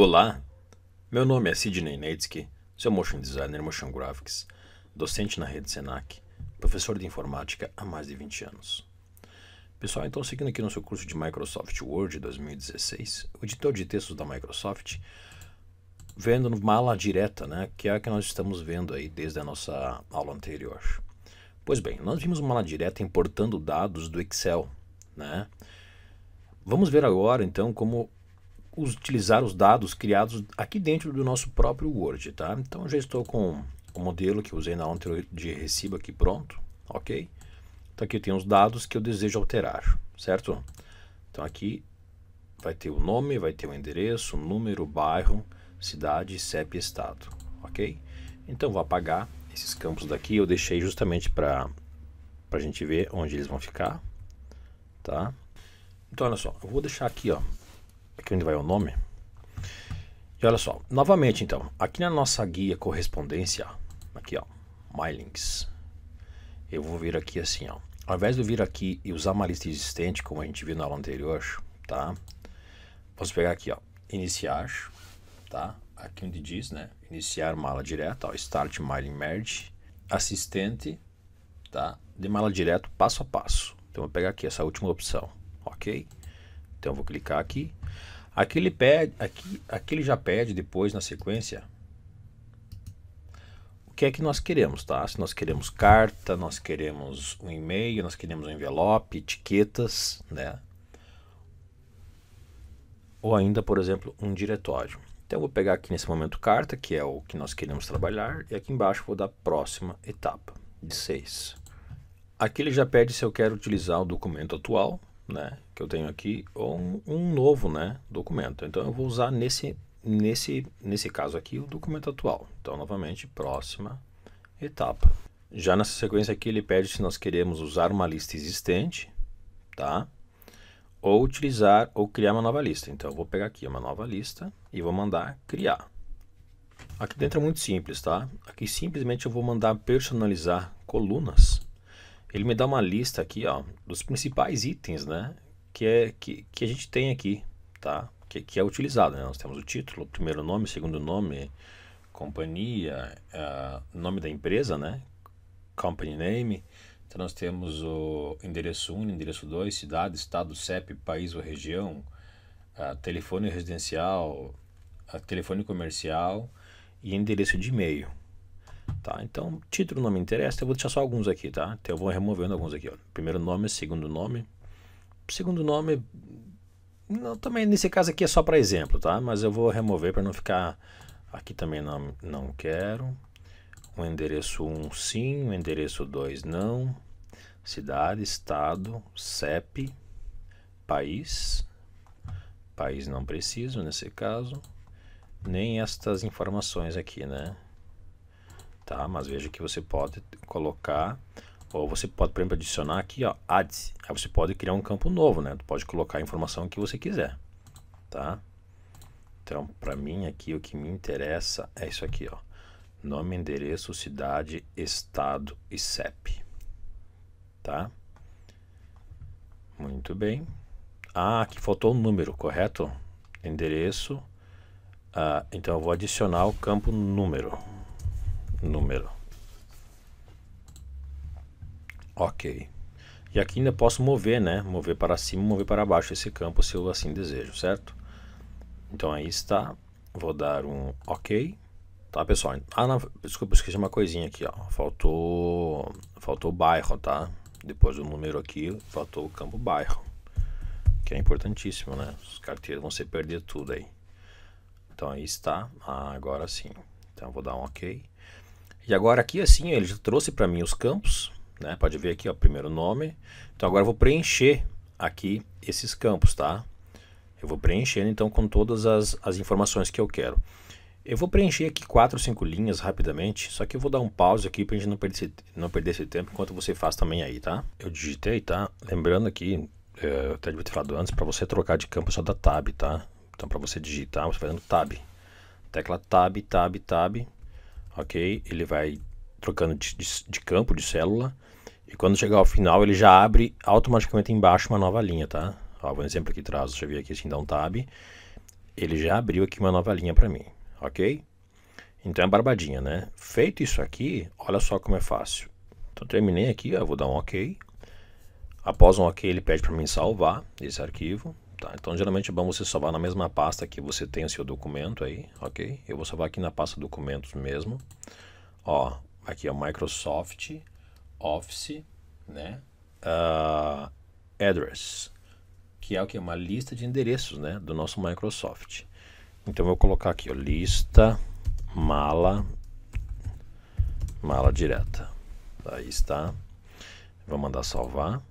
Olá, meu nome é Sidney Netsky, sou motion designer motion graphics, docente na rede Senac, professor de informática há mais de 20 anos. Pessoal, então seguindo aqui nosso curso de Microsoft Word 2016, o editor de textos da Microsoft, vendo numa direta, né, que é a que nós estamos vendo aí desde a nossa aula anterior. Pois bem, nós vimos uma mala direta importando dados do Excel, né? Vamos ver agora então como utilizar os dados criados aqui dentro do nosso próprio Word, tá? Então, já estou com o modelo que usei na anterior de recibo aqui pronto, ok? Então, aqui eu tenho os dados que eu desejo alterar, certo? Então, aqui vai ter o nome, vai ter o endereço, número, bairro, cidade, CEP e estado, ok? Então, vou apagar esses campos daqui, eu deixei justamente para a gente ver onde eles vão ficar, tá? Então, olha só, eu vou deixar aqui, ó, aqui onde vai o nome. E olha só, novamente então, aqui na nossa guia correspondência, aqui ó, My Links, eu vou vir aqui assim ó, ao invés de vir aqui e usar uma lista existente, como a gente viu na aula anterior, tá? Posso pegar aqui ó, iniciar, tá? Aqui onde diz, né, iniciar mala direta, ó, Start Mailing Merge, assistente, tá? De mala direto, passo a passo. Então, eu vou pegar aqui essa última opção, ok? Então, eu vou clicar aqui Aqui ele, pede, aqui, aqui ele já pede depois na sequência o que é que nós queremos, tá? Se nós queremos carta, nós queremos um e-mail, nós queremos um envelope, etiquetas, né? Ou ainda, por exemplo, um diretório. Então eu vou pegar aqui nesse momento carta, que é o que nós queremos trabalhar, e aqui embaixo vou dar próxima etapa, de 6. Aqui ele já pede se eu quero utilizar o documento atual, né? que eu tenho aqui um, um novo né, documento. Então, eu vou usar nesse, nesse, nesse caso aqui o documento atual. Então, novamente, próxima etapa. Já nessa sequência aqui, ele pede se nós queremos usar uma lista existente, tá? Ou utilizar ou criar uma nova lista. Então, eu vou pegar aqui uma nova lista e vou mandar criar. Aqui dentro é muito simples, tá? Aqui simplesmente eu vou mandar personalizar colunas. Ele me dá uma lista aqui, ó, dos principais itens, né? que, é, que, que a gente tem aqui, tá? Que, que é utilizado, né? Nós temos o título, primeiro nome, segundo nome, companhia, uh, nome da empresa, né? Company name. Então nós temos o endereço 1, endereço 2, cidade, estado, CEP, país ou região, uh, telefone residencial, uh, telefone comercial e endereço de e-mail. Tá, então, título não me interessa, eu vou deixar só alguns aqui, tá? Então, eu vou removendo alguns aqui, ó. Primeiro nome, segundo nome, segundo nome, não, também nesse caso aqui é só para exemplo, tá? Mas eu vou remover para não ficar aqui também não, não quero. O endereço 1 sim, o endereço 2 não. Cidade, estado, CEP, país. País não preciso nesse caso. Nem estas informações aqui, né? Tá, mas veja que você pode colocar ou você pode, por exemplo, adicionar aqui, ó, ads. Aí você pode criar um campo novo, né? Pode colocar a informação que você quiser, tá? Então, para mim aqui, o que me interessa é isso aqui, ó. Nome, endereço, cidade, estado e CEP, tá? Muito bem. Ah, aqui faltou um número, correto? Endereço. Ah, então, eu vou adicionar o campo número. Número. Ok. E aqui ainda posso mover, né? Mover para cima, mover para baixo esse campo se eu assim desejo, certo? Então aí está. Vou dar um OK. Tá, pessoal? Ah, não, desculpa, esqueci uma coisinha aqui, ó. Faltou, faltou bairro, tá? Depois do número aqui, faltou o campo bairro. Que é importantíssimo, né? Os carteiros vão se perder tudo aí. Então aí está. Ah, agora sim. Então vou dar um OK. E agora aqui assim, ele já trouxe para mim os campos né? Pode ver aqui, ó, primeiro nome. Então agora eu vou preencher aqui esses campos, tá? Eu vou preenchendo então com todas as, as informações que eu quero. Eu vou preencher aqui quatro, cinco linhas rapidamente, só que eu vou dar um pause aqui para a gente não perder, esse, não perder esse tempo enquanto você faz também aí, tá? Eu digitei, tá? Lembrando aqui, eh, eu até devia ter falado antes, para você trocar de campo é só da Tab, tá? Então para você digitar, você vai dando Tab. Tecla Tab, Tab, Tab, ok? Ele vai trocando de, de, de campo, de célula. E quando chegar ao final, ele já abre automaticamente embaixo uma nova linha, tá? Ó, vou um exemplo aqui atrás, deixa eu ver aqui assim, dá um tab. Ele já abriu aqui uma nova linha para mim, ok? Então é barbadinha, né? Feito isso aqui, olha só como é fácil. Então terminei aqui, ó, vou dar um ok. Após um ok, ele pede para mim salvar esse arquivo. Tá, então geralmente é bom você salvar na mesma pasta que você tem o seu documento aí, ok? Eu vou salvar aqui na pasta documentos mesmo. Ó, Aqui é o Microsoft Office, né? Uh, address, que é o que? Uma lista de endereços, né? Do nosso Microsoft. Então eu vou colocar aqui, ó, lista mala mala direta. Aí está. Vou mandar salvar.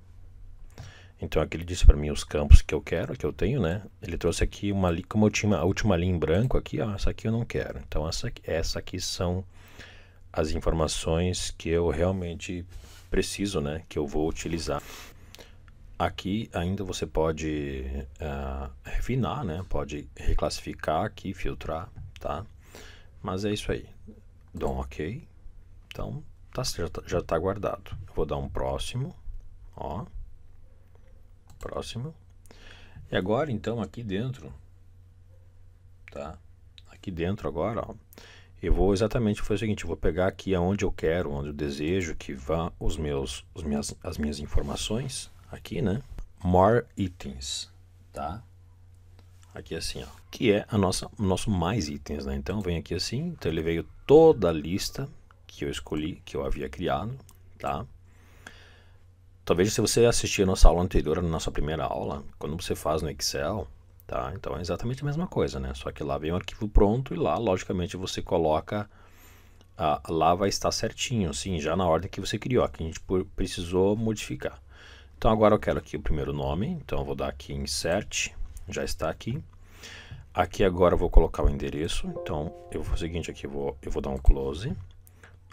Então aqui ele disse para mim os campos que eu quero, que eu tenho, né? Ele trouxe aqui uma como eu tinha a última linha em branco aqui, ó, essa aqui eu não quero. Então essa essa aqui são as informações que eu realmente preciso, né, que eu vou utilizar. Aqui ainda você pode uh, refinar, né, pode reclassificar aqui, filtrar, tá? Mas é isso aí. Dou um OK. Então, tá, já está tá guardado. vou dar um próximo, ó. Próximo. E agora, então, aqui dentro, tá? Aqui dentro agora, ó eu vou exatamente fazer o seguinte, eu vou pegar aqui aonde eu quero, onde eu desejo que vá os meus, os minhas, as minhas informações, aqui, né? More itens, tá? Aqui assim, ó, que é a nossa, o nosso mais itens, né? Então vem aqui assim, então ele veio toda a lista que eu escolhi, que eu havia criado, tá? Talvez se você assistir a nossa aula anterior, na nossa primeira aula, quando você faz no Excel, Tá? Então é exatamente a mesma coisa, né? Só que lá vem o arquivo pronto e lá, logicamente, você coloca. lá vai estar certinho, sim, já na ordem que você criou, que a gente precisou modificar. Então agora eu quero aqui o primeiro nome, então eu vou dar aqui insert, já está aqui. Aqui agora eu vou colocar o endereço, então eu vou o seguinte aqui, eu vou, eu vou dar um close,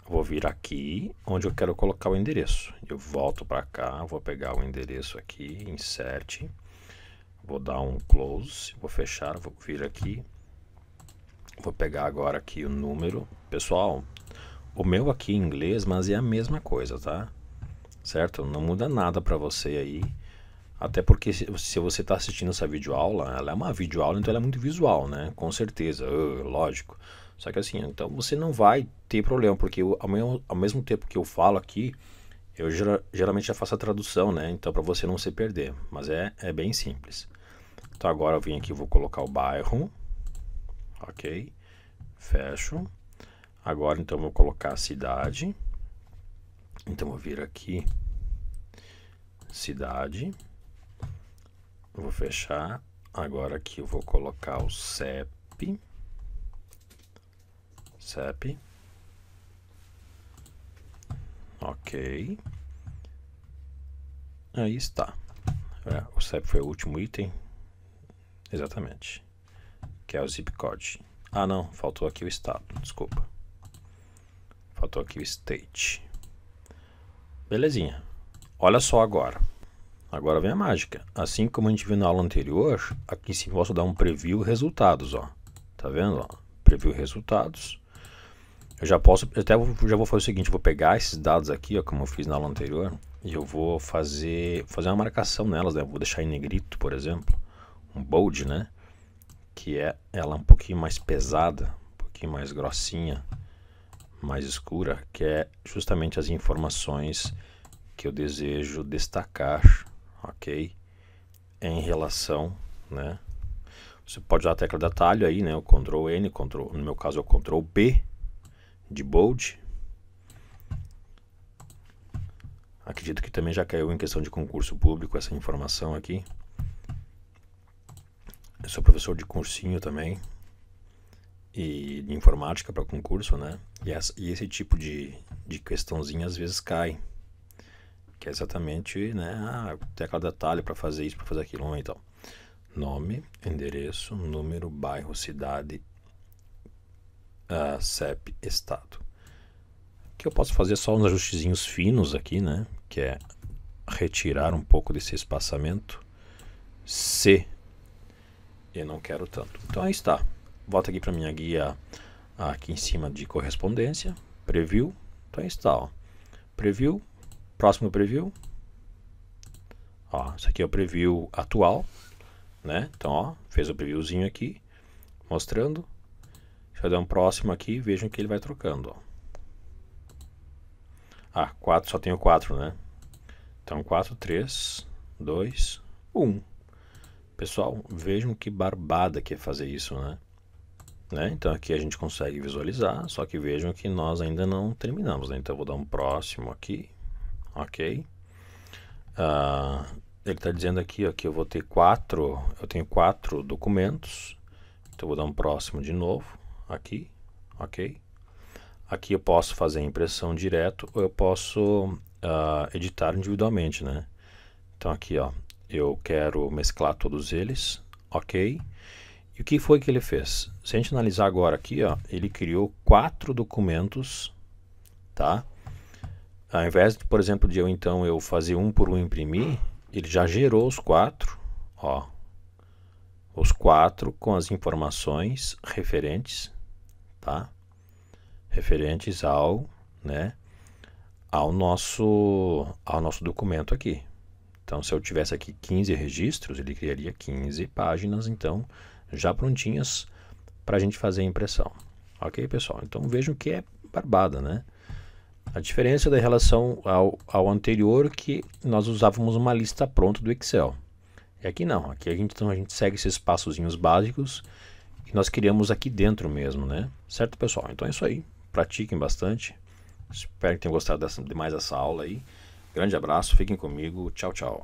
vou vir aqui onde eu quero colocar o endereço. Eu volto para cá, vou pegar o endereço aqui, insert Vou dar um close, vou fechar, vou vir aqui. Vou pegar agora aqui o número. Pessoal, o meu aqui em inglês, mas é a mesma coisa, tá? Certo? Não muda nada para você aí. Até porque se você está assistindo essa videoaula, ela é uma videoaula, então ela é muito visual, né? Com certeza, uh, lógico. Só que assim, então você não vai ter problema, porque eu, ao, mesmo, ao mesmo tempo que eu falo aqui, eu geralmente já faço a tradução, né? Então para você não se perder, mas é, é bem simples. Então agora eu vim aqui, vou colocar o bairro, ok? Fecho. Agora então vou colocar a cidade. Então vou vir aqui, cidade. Vou fechar. Agora aqui eu vou colocar o CEP. CEP. Ok. Aí está. É, o CEP foi o último item Exatamente. Que é o zip code. Ah, não, faltou aqui o estado, desculpa. Faltou aqui o state. Belezinha. Olha só agora. Agora vem a mágica. Assim como a gente viu na aula anterior, aqui sim posso dar um preview resultados, ó. Tá vendo, ó? Preview resultados. Eu já posso, eu até vou, já vou fazer o seguinte, vou pegar esses dados aqui, ó, como eu fiz na aula anterior, e eu vou fazer, fazer uma marcação nelas, né? Vou deixar em negrito, por exemplo um bold, né? Que é ela um pouquinho mais pesada, um pouquinho mais grossinha, mais escura, que é justamente as informações que eu desejo destacar, ok? Em relação, né? Você pode usar a tecla de atalho aí, né? O Ctrl N, control no meu caso é o Ctrl p de bold. Acredito que também já caiu em questão de concurso público essa informação aqui. Eu sou professor de cursinho também e de informática para concurso, né? E, essa, e, esse tipo de, de questãozinha às vezes cai. Que é exatamente, né? Ah, tecla detalhe para fazer isso, para fazer aquilo então. Nome, endereço, número, bairro, cidade, uh, ah, CEP, estado. O Que eu posso fazer é só uns ajustezinhos finos aqui, né? Que é retirar um pouco desse espaçamento. C eu não quero tanto. Então aí está. volta aqui para minha guia aqui em cima de correspondência, preview. Então aí está, ó. Preview, próximo preview. Ó, isso aqui é o preview atual, né? Então, ó, fez o previewzinho aqui, mostrando. Deixa eu dar um próximo aqui, vejam que ele vai trocando, ó. Ah, 4, só tenho 4, né? Então, 4, 3, 2, 1. Pessoal, vejam que barbada que é fazer isso, né? né? Então aqui a gente consegue visualizar, só que vejam que nós ainda não terminamos, né? Então eu vou dar um próximo aqui, ok? Ah, ele está dizendo aqui ó, que eu vou ter quatro, eu tenho quatro documentos, então eu vou dar um próximo de novo, aqui, ok? Aqui eu posso fazer impressão direto ou eu posso ah, editar individualmente, né? Então aqui, ó, eu quero mesclar todos eles, ok? E o que foi que ele fez? Se a gente analisar agora aqui, ó, ele criou quatro documentos, tá? Ao invés, de, por exemplo, de eu então eu fazer um por um imprimir, ele já gerou os quatro, ó, os quatro com as informações referentes, tá? Referentes ao, né, ao nosso, ao nosso documento aqui. Então, se eu tivesse aqui 15 registros, ele criaria 15 páginas, então, já prontinhas para a gente fazer a impressão. Ok, pessoal? Então, vejam que é barbada, né? A diferença da relação ao, ao anterior que nós usávamos uma lista pronta do Excel. E aqui não, aqui a gente, então, a gente segue esses passos básicos que nós criamos aqui dentro mesmo, né? Certo, pessoal? Então é isso aí. Pratiquem bastante. Espero que tenham gostado dessa, aula aí. Grande abraço, fiquem comigo, tchau, tchau.